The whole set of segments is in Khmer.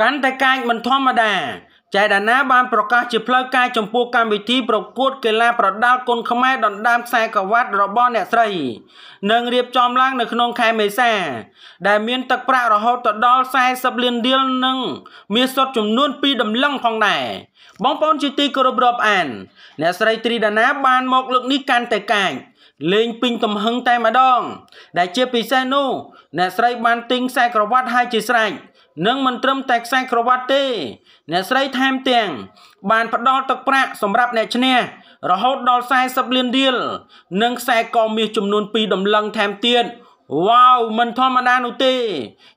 កាន់តែកាចមិនធម្មតាចែកដាណាបានប្រកាសជាផ្លូវការចំពោះកម្មវិធីប្រកួតកីឡាប្រដាល់គុនខ្មែរដណ្ដើមខ្សែក្រវ៉ាត់របស់អ្នកស្រីនឹងរៀបចំឡើង នៅក្នុងខែមេសាដែលមានទឹកប្រាក់រហូតដល់40លានរៀលនិងមានសុទ្ធចំនួន2ដំឡឹងផងដែរបងប្អូនជាទីគោរពរាប់អាន អ្នកស្រីត្រីដាណាបានមកលើកនេះកាន់តែកាច់លេងពេញទំហឹងតែម្ដង ដែលជាពិសេសនោះអ្នកស្រីបានទិញខ្សែក្រវ៉ាត់ឲ្យជាស្រេចនឹងមិនត្រឹមតែខ្សែក្រវ៉ាត់ទេអ្នកស្រីថែមទាំងបានផ្ដល់ទឹកប្រាក់សម្រាប់អ្នកឈ្នះរហូតដល់40លានរៀលនិងខ្សែកមាសចំនួន2ដំឡឹងថែមទៀតវ៉ាវមិនធម្មតានោះទេ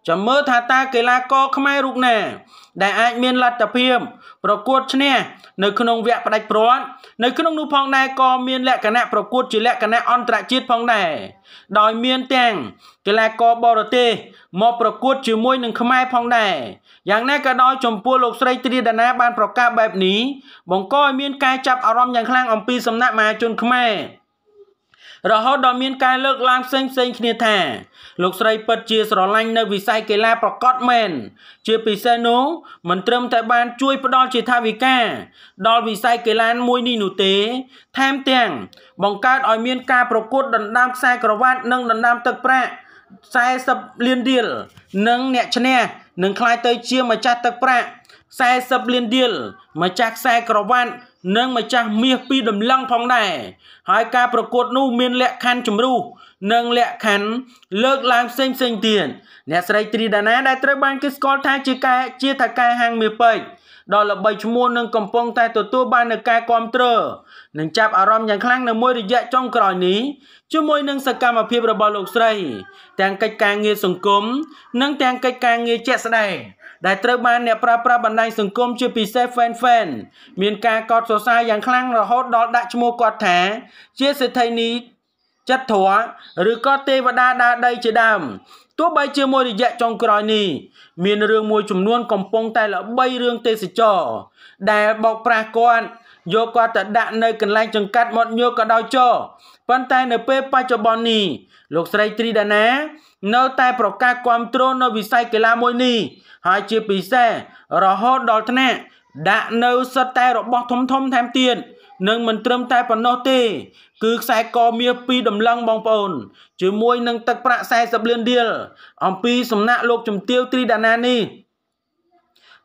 ចាំមើលថាតាកីឡាករខ្មែររូបណា ដែលអាចមានលទ្ធភាពប្រកួតឈ្នះនៅក្នុងវគ្គផ្ដាច់ព្រាត់នៅក្នុងនោះផងដែរក៏មានលក្ខណៈប្រកួតជាលក្ខណៈអន្តរជាតិផងដែរដោយមានទាំងកីឡាករបរទេសមកប្រកួតជាមួយនឹងខ្មែរផងដែរយ៉ាងណាក៏ដោយចំពោះលោកស្រីទ្រីដាណាបានប្រកាសបែបនេះបង្កឲ្យមាន ការចាប់អារម្មណ៍យ៉ាងខ្លាំងអំពីសំណាក់មហាជនខ្មែររហូតដល់មានការលើកឡើងផ្សេងផ្សេងគ្នាថាលោកស្រីពិតជាស្រឡាញ់នៅវិស័យកីឡាប្រកបមែនជាពិសេសនោះមិនត្រឹមតែបានជួយផ្ដល់ជាថវិកាដល់វិស័យកីឡាមួយនេះនោះទេ ថែមទាំងបង្កើតឲ្យមានការប្រកួតដណ្ដើមខ្សែក្រវ៉ាត់ និងដណ្ដើមទឹកប្រាក់40លានរៀលនិងអ្នកឈ្នះនឹងក្លាយទៅជាម្ចាស់ទឹកប្រាក់40លានរៀលម្ចាស់ខ្សែក្រវ៉ាត់និងម្ចាស់ មាសពីដំឡឹងផងដែរហើយការប្រកួតនោះមានលក្ខខណ្ឌជំរុះនិងលក្ខខណ្ឌលើកឡើងផ្សេងផ្សេងទៀតអ្នកស្រីទ្រីដាណាដែលត្រូវបានគេស្គាល់ថាជាកែជាថៅកែហាងមាសពេជ្រដល់ល្បីឈ្មោះនឹងកំពុងតែទទួលបាននូវការគាំទ្រនិងចាប់អារម្មណ៍យ៉ាងខ្លាំងនៅមួយរយៈចុងក្រោយនេះជាមួយនឹងសកម្មភាពរបស់លោកស្រីទាំងកិច្ចការងារសង្គមនិងទាំងកិច្ចការងារជាក់ស្ដែងដែលត្រូវបានអ្នកប្រើប្រាស់បណ្ដាញសង្គមជាពិសេស Fan Fan មានការកោតសរសើរយ៉ាងខ្លាំងរហូតដល់ដាក់ឈ្មោះគាត់ថា ជាសេដ្ឋីនីចិត្តធរឬក៏ទេវតាដើរដីជាដើមទោះបីជាមួយរយៈចុងក្រោយនេះមានរឿងមួយ ចំនួនកំពុងតែល្បីរឿងទេសចរដែលបោកប្រាស់គាត់យកគាត់ទៅដាក់នៅកន្លែងចង្កាត់មាត់ញោកក៏ដោយចោប៉ុន្តែនៅពេលបច្ចុប្បន្ននេះលោកស្រីត្រីដាណា នៅតែប្រកាសគ្រប់គ្រងនៅវិស័យកីឡាមួយនេះ ហើយជាពិសេសរហូតដល់ថ្នាក់ដាក់នៅសិតតែរបស់ធំធំថែមទៀតនឹងមិនត្រឹមតែប៉ុណ្ណោះទេ គឺខ្សែកមាសពីរដំឡឹងបងប្អូនជាមួយនឹងទឹកប្រាក់40លានរៀលអំពីសំណាក់លោកជំទាវត្រីដាណានេះ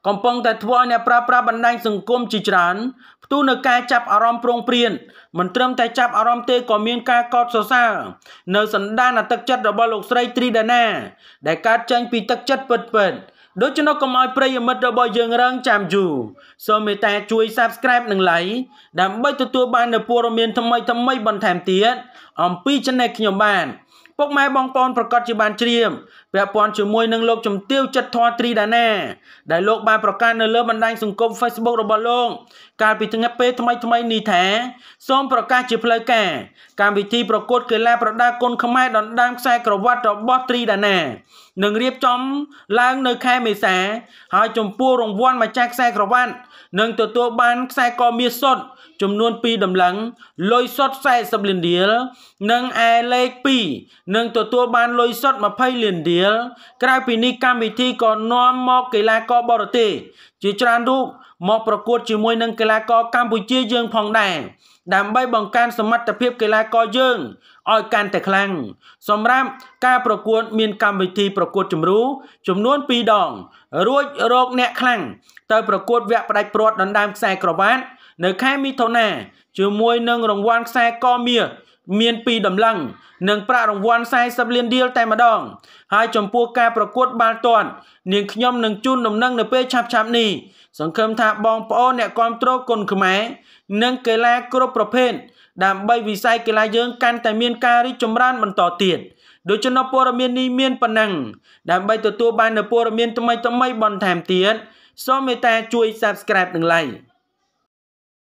កំពុងតែធ្វើឲ្យអ្នកប្រើប្រាស់បណ្ដាញសង្គមជាច្រើនផ្ទុះនៅការចាប់អារម្មណ៍ប្រងព្រានមិនត្រឹមតែចាប់អារម្មណ៍ទេក៏មានការកោតសរសើរនៅសន្តានអទឹកចិត្តរបស់លោកស្រីត្រីដាណា ដែលកើតចេញពីទឹកចិត្តពិតពិតដូច្នោះកុំឲ្យប្រិយមិត្តរបស់យើងរងចាំយូរសូមមេត្តាជួយ Subscribe និង Like ដើម្បីទទួលបាននូវព័ត៌មានថ្មីៗបន្ថែមទៀតអំពី Channel ខ្ញុំបានពុកម៉ែបងប្អូនប្រកាសជាបានជ្រាបពាក់ព័ន្ធជាមួយនឹងលោកជំទាវចិត្តធរត្រីដាណាដែលលោកបានប្រកាសនៅលើបណ្ដាញសង្គម Facebook របស់លោកកាលពីថ្ងៃពេលថ្មីថ្មីនេះថាសូមប្រកាសជាផ្លូវការកម្មវិធីប្រកួតកីឡាប្រដាល់គុនខ្មែរដណ្ដើមខ្សែ ក្រវ៉ាត់របស់ត្រីដាណានឹងរៀបចំឡើងនៅ ខែមេសាហើយចំពោះរង្វាន់ម្ចាស់ខ្សែក្រវ៉ាត់នឹងទទួលបានខ្សែកមាសសុទ្ធចំនួន2ដំឡឹងលុយសុទ្ធ40លានរៀលនិងឯលេខ2នឹងទទួលបានលុយសុទ្ធ20លានរៀលក្រៅពីនេះកម្មវិធីក៏នាំមក កីឡាករបរទេសជាច្រើនរូបមកប្រកួតជាមួយនឹងកីឡាករកម្ពុជាយើងផងដែរដើម្បីបង្កើនសមត្ថភាពកីឡាករយើងឲ្យកាន់តែខ្លាំងសម្រាប់ការប្រកួត មាន កម្មវិធីប្រកួតជម្រូចំនួន2ដង រួចរកអ្នកខ្លាំងទៅប្រកួតវគ្គផ្ដាច់ព្រាត់ដណ្ដើមខ្សែក្រវ៉ាត់នៅ ខែមិថុនាជាមួយនឹងរង្វាន់ខ្សែកមាសមាន2ដំឡឹងនិង ប្រាក់រង្វាន់40លានរៀលតែម្ដង ហើយចំពោះការប្រកួតបាល់ទាត់នាងខ្ញុំនឹងជូនដំណឹងនៅពេលឆាប់ៗនេះសង្ឃឹមថាបងប្អូនអ្នកគ្រប់គ្រងគុណខ្មែរនិងកីឡាគ្រប់ប្រភេទដើម្បីវិស័យកីឡាយើងកាន់តែមានការរីកចម្រើនបន្តទៀតដូច្នោះព័ត៌មាននេះមានប៉ុណ្ណឹង ដើម្បីទទួលបាននូវព័ត៌មានថ្មីៗបន្ថែមទៀតសូមមេត្តាជួយ Subscribe និង Like